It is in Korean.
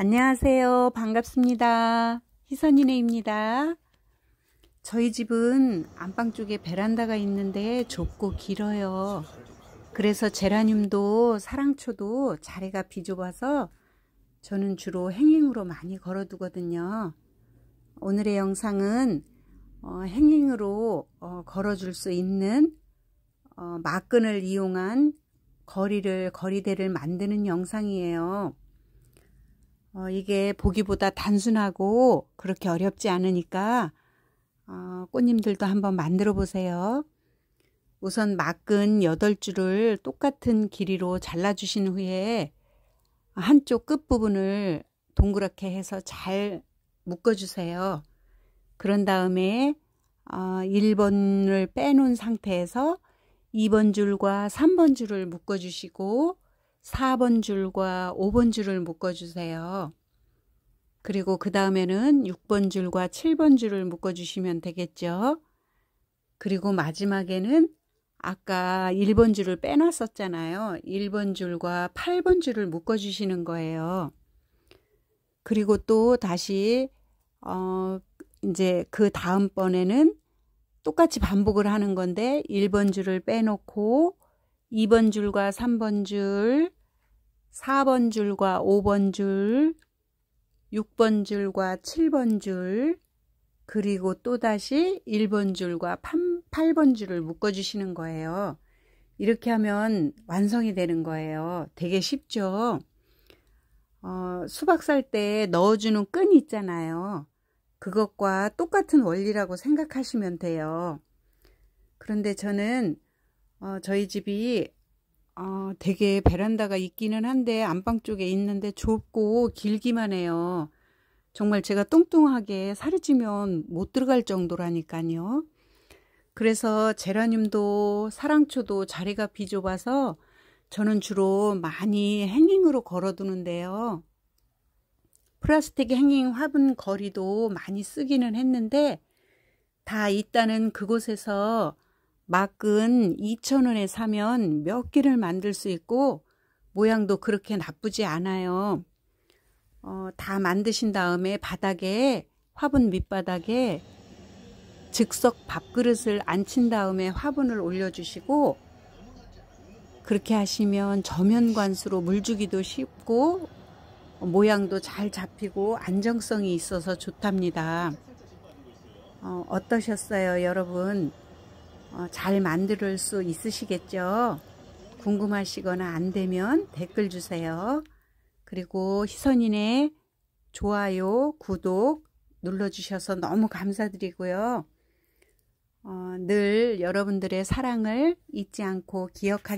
안녕하세요. 반갑습니다. 희선이네입니다. 저희 집은 안방 쪽에 베란다가 있는데 좁고 길어요. 그래서 제라늄도 사랑초도 자리가 비좁아서 저는 주로 행잉으로 많이 걸어두거든요. 오늘의 영상은 어, 행잉으로 어, 걸어줄 수 있는 어, 막근을 이용한 거리를 거리대를 만드는 영상이에요. 어, 이게 보기보다 단순하고 그렇게 어렵지 않으니까 어, 꽃님들도 한번 만들어 보세요. 우선 막은 8줄을 똑같은 길이로 잘라주신 후에 한쪽 끝부분을 동그랗게 해서 잘 묶어주세요. 그런 다음에 어, 1번을 빼놓은 상태에서 2번 줄과 3번 줄을 묶어주시고 4번 줄과 5번 줄을 묶어주세요. 그리고 그 다음에는 6번 줄과 7번 줄을 묶어주시면 되겠죠. 그리고 마지막에는 아까 1번 줄을 빼놨었잖아요. 1번 줄과 8번 줄을 묶어주시는 거예요. 그리고 또 다시 어 이제 그 다음번에는 똑같이 반복을 하는 건데 1번 줄을 빼놓고 2번 줄과 3번 줄, 4번 줄과 5번 줄, 6번 줄과 7번 줄, 그리고 또다시 1번 줄과 8번 줄을 묶어주시는 거예요. 이렇게 하면 완성이 되는 거예요. 되게 쉽죠? 어, 수박 살 때 넣어주는 끈 있잖아요. 그것과 똑같은 원리라고 생각하시면 돼요. 그런데 저는 어, 저희 집이 어, 되게 베란다가 있기는 한데 안방 쪽에 있는데 좁고 길기만 해요. 정말 제가 뚱뚱하게 살이 찌면 못 들어갈 정도라니까요. 그래서 제라늄도 사랑초도 자리가 비좁아서 저는 주로 많이 행잉으로 걸어두는데요. 플라스틱 행잉 화분 거리도 많이 쓰기는 했는데 다 있다는 그곳에서 막은 2,000원에 사면 몇 개를 만들 수 있고 모양도 그렇게 나쁘지 않아요. 어, 다 만드신 다음에 바닥에 화분 밑바닥에 즉석 밥그릇을 앉힌 다음에 화분을 올려주시고 그렇게 하시면 저면 관수로 물 주기도 쉽고 모양도 잘 잡히고 안정성이 있어서 좋답니다. 어, 어떠셨어요 여러분? 어, 잘 만들 수 있으시겠죠? 궁금하시거나 안되면 댓글 주세요. 그리고 희선이네 좋아요, 구독 눌러주셔서 너무 감사드리고요. 어, 늘 여러분들의 사랑을 잊지 않고 기억하겠습니다.